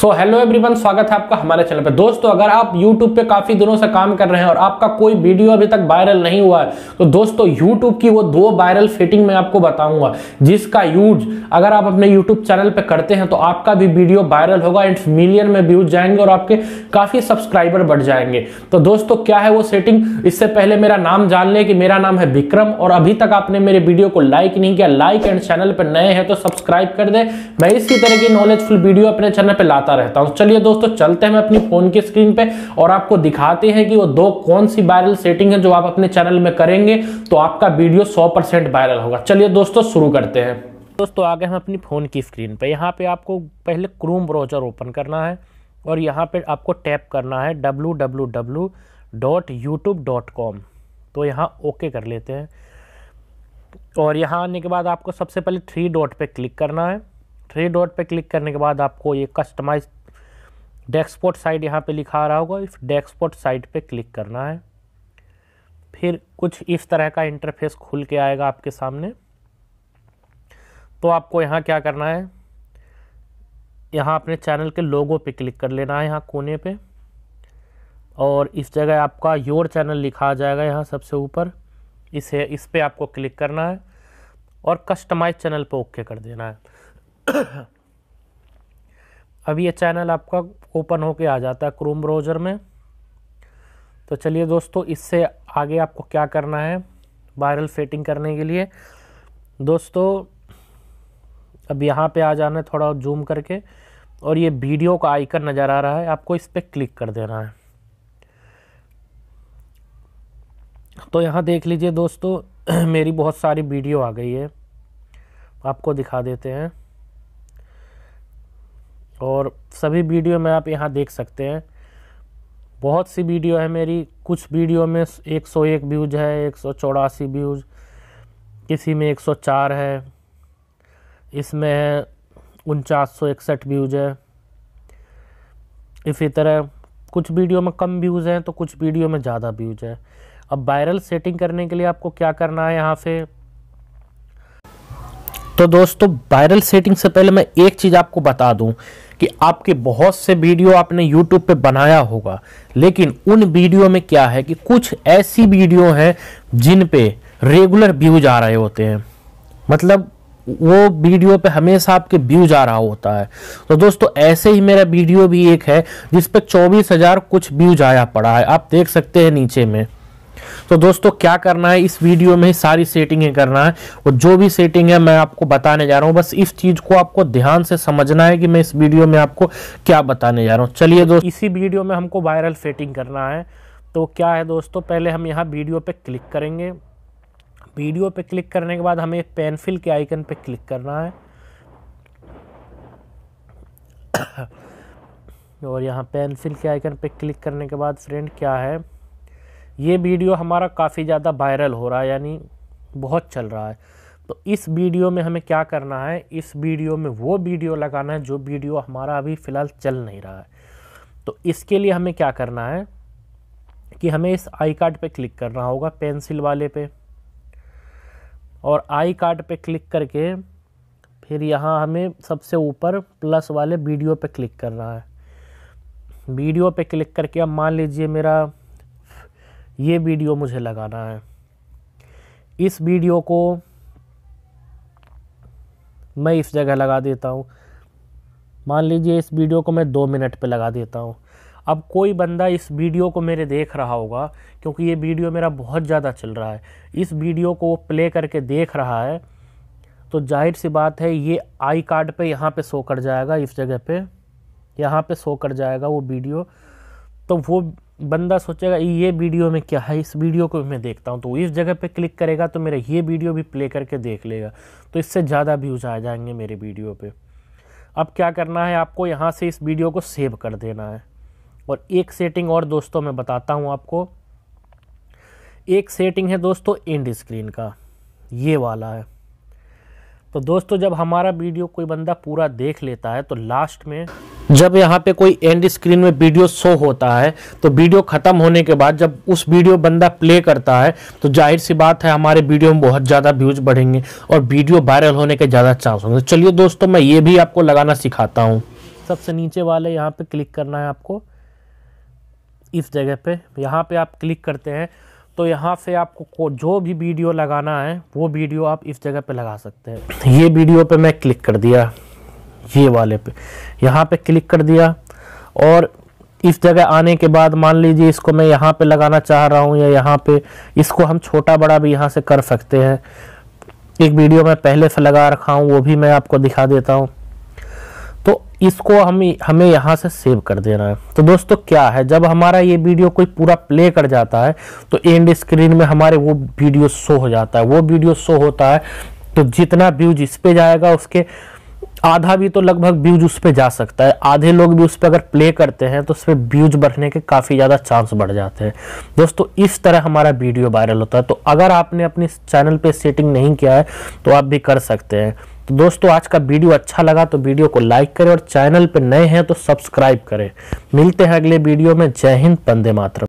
so hello everyone स्वागत है आपका हमारे चैनल पर दोस्तों अगर आप यूट्यूब पे काफी दिनों से काम कर रहे हैं और आपका कोई वीडियो अभी तक वायरल नहीं हुआ है तो दोस्तों यूट्यूब की वो दो वायरल फिटिंग मैं आपको बताऊंगा जिसका यूज अगर आप अपने यूट्यूब चैनल पर करते हैं तो आपका भी वीडियो वायरल होगा एंड मिलियन में व्यूज जाएंगे और आपके काफी सब्सक्राइबर बढ़ जाएंगे तो दोस्तों क्या है वो सेटिंग इससे पहले मेरा नाम जान लें कि मेरा नाम है विक्रम और अभी तक आपने मेरे वीडियो को लाइक नहीं किया लाइक एंड चैनल पर नए हैं तो सब्सक्राइब कर दे मैं इसी तरह की नॉलेजफुल वीडियो अपने चैनल पर लाता आता रहता हूँ चलिए दोस्तों चलते हैं मैं अपनी फ़ोन की स्क्रीन पे और आपको दिखाते हैं कि वो दो कौन सी वायरल सेटिंग है जो आप अपने चैनल में करेंगे तो आपका वीडियो सौ वायरल होगा चलिए दोस्तों शुरू करते हैं दोस्तों आगे हम अपनी फ़ोन की स्क्रीन पर यहाँ पे आपको पहले क्रोम ब्राउजर ओपन करना है और यहाँ पर आपको टैप करना है डब्लू तो यहाँ ओके कर लेते हैं और यहाँ आने के बाद आपको सबसे पहले थ्री डॉट पे क्लिक करना है थ्री डॉट पे क्लिक करने के बाद आपको ये कस्टमाइज डेस्कपोर्ट साइट यहाँ पे लिखा आ रहा होगा इस डेस्कपोर्ट साइट पे क्लिक करना है फिर कुछ इस तरह का इंटरफेस खुल के आएगा आपके सामने तो आपको यहाँ क्या करना है यहाँ अपने चैनल के लोगो पे क्लिक कर लेना है यहाँ कोने पे और इस जगह आपका योर चैनल लिखा आ जाएगा यहाँ सबसे ऊपर इसे इस पर आपको क्लिक करना है और कस्टमाइज चैनल पे ओके कर देना है अभी ये चैनल आपका ओपन होके आ जाता है क्रोम ब्राउज़र में तो चलिए दोस्तों इससे आगे आपको क्या करना है वायरल सेटिंग करने के लिए दोस्तों अब यहाँ पे आ जाना है थोड़ा जूम करके और ये वीडियो का आइकन नज़र आ रहा है आपको इस पर क्लिक कर देना है तो यहाँ देख लीजिए दोस्तों मेरी बहुत सारी वीडियो आ गई है आपको दिखा देते हैं और सभी वीडियो में आप यहाँ देख सकते हैं बहुत सी वीडियो है मेरी कुछ वीडियो में 101 व्यूज है एक व्यूज किसी में 104 है इसमें है उनचास व्यूज है इसी तरह कुछ वीडियो में कम व्यूज़ हैं तो कुछ वीडियो में ज़्यादा व्यूज़ है अब वायरल सेटिंग करने के लिए आपको क्या करना है यहाँ से तो दोस्तों वायरल सेटिंग से पहले मैं एक चीज़ आपको बता दूं कि आपके बहुत से वीडियो आपने यूट्यूब पे बनाया होगा लेकिन उन वीडियो में क्या है कि कुछ ऐसी वीडियो हैं जिन पे रेगुलर व्यूज आ रहे होते हैं मतलब वो वीडियो पे हमेशा आपके व्यूज आ रहा होता है तो दोस्तों ऐसे ही मेरा वीडियो भी एक है जिस पर चौबीस कुछ व्यूज आया पड़ा है आप देख सकते हैं नीचे में तो दोस्तों क्या करना है इस वीडियो में सारी सेटिंगें करना है और जो भी सेटिंग है मैं आपको बताने जा रहा हूँ बस इस चीज़ को आपको ध्यान से समझना है कि मैं इस वीडियो में आपको क्या बताने जा रहा हूँ चलिए दोस्त इसी वीडियो में हमको वायरल सेटिंग करना है तो क्या है दोस्तों पहले हम यहाँ वीडियो पर क्लिक करेंगे वीडियो पे क्लिक करने के बाद हमें पेनफिल के आइकन पे क्लिक करना है और यहाँ पेंसिल के आइकन पे क्लिक करने के बाद फ्रेंड क्या है ये वीडियो हमारा काफ़ी ज़्यादा वायरल हो रहा है यानी बहुत चल रहा है तो इस वीडियो में हमें क्या करना है इस वीडियो में वो वीडियो लगाना है जो वीडियो हमारा अभी फ़िलहाल चल नहीं रहा है तो इसके लिए हमें क्या करना है कि हमें इस आई कार्ड पर क्लिक करना होगा पेंसिल वाले पे और आई कार्ड पर क्लिक करके फिर यहाँ हमें सबसे ऊपर प्लस वाले वीडियो पर क्लिक करना है वीडियो पर क्लिक करके अब मान लीजिए मेरा ये वीडियो मुझे लगाना है इस वीडियो को मैं इस जगह लगा देता हूँ मान लीजिए इस वीडियो को मैं दो मिनट पे लगा देता हूँ अब कोई बंदा इस वीडियो को मेरे देख रहा होगा क्योंकि ये वीडियो मेरा बहुत ज़्यादा चल रहा है इस वीडियो को प्ले करके देख रहा है तो जाहिर सी बात है ये आई कार्ड पे यहाँ पे शो कर जाएगा इस जगह पे यहाँ पे शो कर जाएगा वो वीडियो तो वो बंदा सोचेगा ये वीडियो में क्या है इस वीडियो को मैं देखता हूँ तो इस जगह पे क्लिक करेगा तो मेरा ये वीडियो भी प्ले करके देख लेगा तो इससे ज़्यादा व्यूज़ आ जाएंगे मेरे वीडियो पे अब क्या करना है आपको यहाँ से इस वीडियो को सेव कर देना है और एक सेटिंग और दोस्तों मैं बताता हूँ आपको एक सेटिंग है दोस्तों एंड स्क्रीन का ये वाला है तो दोस्तों जब हमारा वीडियो कोई बंदा पूरा देख लेता है तो लास्ट में जब यहाँ पे कोई एंड स्क्रीन में वीडियो शो होता है तो वीडियो ख़त्म होने के बाद जब उस वीडियो बंदा प्ले करता है तो जाहिर सी बात है हमारे वीडियो में बहुत ज़्यादा व्यूज बढ़ेंगे और वीडियो वायरल होने के ज़्यादा चांस होंगे तो चलिए दोस्तों मैं ये भी आपको लगाना सिखाता हूँ सबसे नीचे वाले यहाँ पर क्लिक करना है आपको इस जगह पर यहाँ पर आप क्लिक करते हैं तो यहाँ से आपको जो भी वीडियो लगाना है वो वीडियो आप इस जगह पे लगा सकते हैं ये वीडियो पे मैं क्लिक कर दिया ये वाले पे यहाँ पे क्लिक कर दिया और इस जगह आने के बाद मान लीजिए इसको मैं यहाँ पे लगाना चाह रहा हूँ या यहाँ पे इसको हम छोटा बड़ा भी यहाँ से कर सकते हैं एक वीडियो मैं पहले से लगा रखा हूँ वो भी मैं आपको दिखा देता हूँ तो इसको हम हमें यहाँ से सेव कर देना है तो दोस्तों क्या है जब हमारा ये वीडियो कोई पूरा प्ले कर जाता है तो एंड स्क्रीन में हमारे वो वीडियो शो हो जाता है वो वीडियो शो होता है तो जितना व्यूज इस पे जाएगा उसके आधा भी तो लगभग व्यूज उस पर जा सकता है आधे लोग भी उस पर अगर प्ले करते हैं तो उस पर व्यूज बढ़ने के काफ़ी ज़्यादा चांस बढ़ जाते हैं दोस्तों इस तरह हमारा वीडियो वायरल होता है तो अगर आपने अपने चैनल पे सेटिंग नहीं किया है तो आप भी कर सकते हैं तो दोस्तों आज का वीडियो अच्छा लगा तो वीडियो को लाइक करें और चैनल पर नए हैं तो सब्सक्राइब करें मिलते हैं अगले वीडियो में जय हिंद पंदे मातर